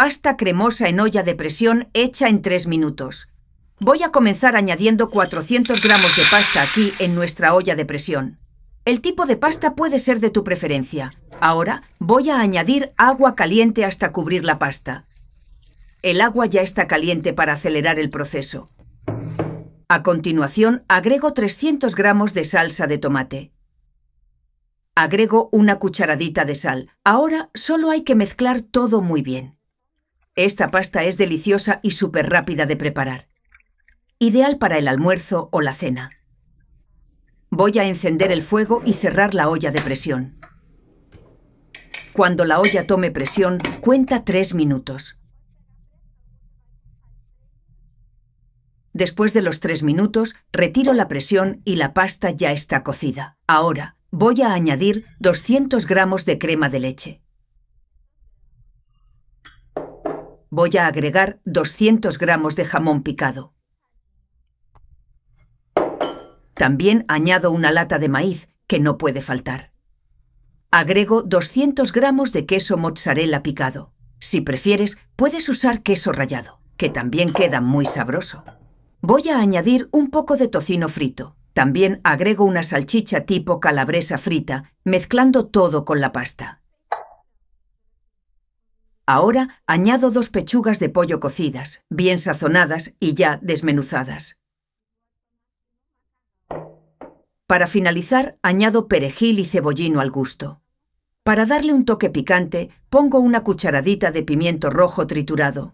Pasta cremosa en olla de presión hecha en 3 minutos. Voy a comenzar añadiendo 400 gramos de pasta aquí en nuestra olla de presión. El tipo de pasta puede ser de tu preferencia. Ahora voy a añadir agua caliente hasta cubrir la pasta. El agua ya está caliente para acelerar el proceso. A continuación, agrego 300 gramos de salsa de tomate. Agrego una cucharadita de sal. Ahora solo hay que mezclar todo muy bien. Esta pasta es deliciosa y súper rápida de preparar. Ideal para el almuerzo o la cena. Voy a encender el fuego y cerrar la olla de presión. Cuando la olla tome presión, cuenta tres minutos. Después de los tres minutos, retiro la presión y la pasta ya está cocida. Ahora, voy a añadir 200 gramos de crema de leche. Voy a agregar 200 gramos de jamón picado. También añado una lata de maíz, que no puede faltar. Agrego 200 gramos de queso mozzarella picado. Si prefieres, puedes usar queso rallado, que también queda muy sabroso. Voy a añadir un poco de tocino frito. También agrego una salchicha tipo calabresa frita, mezclando todo con la pasta. Ahora añado dos pechugas de pollo cocidas, bien sazonadas y ya desmenuzadas. Para finalizar, añado perejil y cebollino al gusto. Para darle un toque picante, pongo una cucharadita de pimiento rojo triturado.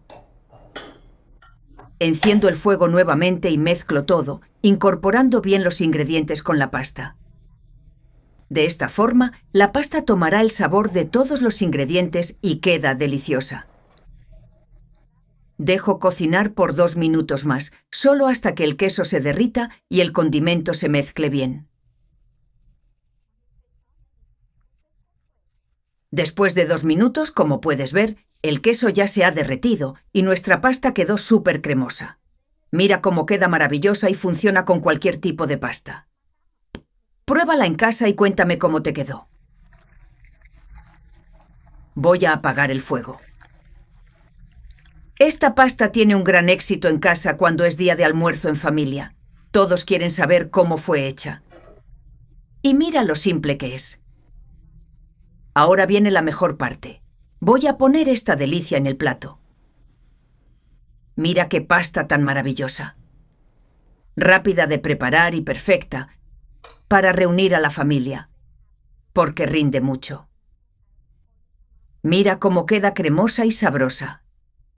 Enciendo el fuego nuevamente y mezclo todo, incorporando bien los ingredientes con la pasta. De esta forma, la pasta tomará el sabor de todos los ingredientes y queda deliciosa. Dejo cocinar por dos minutos más, solo hasta que el queso se derrita y el condimento se mezcle bien. Después de dos minutos, como puedes ver, el queso ya se ha derretido y nuestra pasta quedó súper cremosa. Mira cómo queda maravillosa y funciona con cualquier tipo de pasta. Pruébala en casa y cuéntame cómo te quedó. Voy a apagar el fuego. Esta pasta tiene un gran éxito en casa cuando es día de almuerzo en familia. Todos quieren saber cómo fue hecha. Y mira lo simple que es. Ahora viene la mejor parte. Voy a poner esta delicia en el plato. Mira qué pasta tan maravillosa. Rápida de preparar y perfecta, para reunir a la familia, porque rinde mucho. Mira cómo queda cremosa y sabrosa.